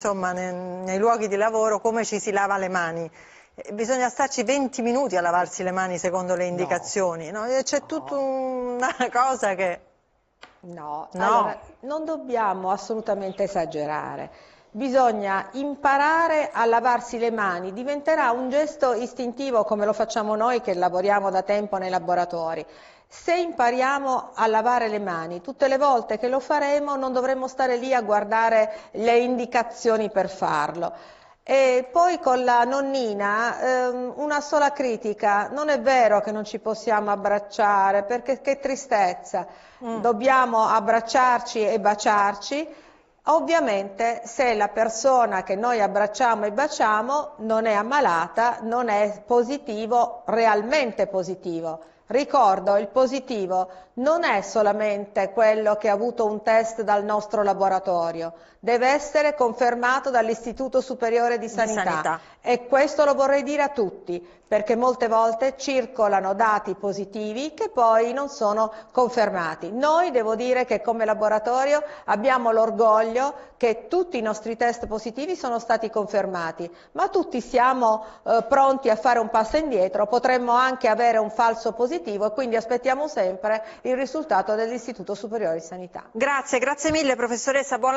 insomma, nei, luoghi di lavoro come ci si lava le mani. Eh, bisogna starci 20 minuti a lavarsi le mani secondo le indicazioni, no. No? c'è no. tutta una cosa che... No, no. Allora, non dobbiamo assolutamente esagerare bisogna imparare a lavarsi le mani, diventerà un gesto istintivo come lo facciamo noi che lavoriamo da tempo nei laboratori. Se impariamo a lavare le mani, tutte le volte che lo faremo non dovremo stare lì a guardare le indicazioni per farlo. E poi con la nonnina ehm, una sola critica, non è vero che non ci possiamo abbracciare, perché che tristezza, mm. dobbiamo abbracciarci e baciarci Ovviamente se la persona che noi abbracciamo e baciamo non è ammalata, non è positivo, realmente positivo, Ricordo, il positivo non è solamente quello che ha avuto un test dal nostro laboratorio, deve essere confermato dall'Istituto Superiore di Sanità. di Sanità. E questo lo vorrei dire a tutti, perché molte volte circolano dati positivi che poi non sono confermati. Noi devo dire che come laboratorio abbiamo l'orgoglio che tutti i nostri test positivi sono stati confermati, ma tutti siamo eh, pronti a fare un passo indietro, potremmo anche avere un falso positivo positivo e quindi aspettiamo sempre il risultato dell'Istituto Superiore di Sanità. Grazie, grazie mille professoressa. Buon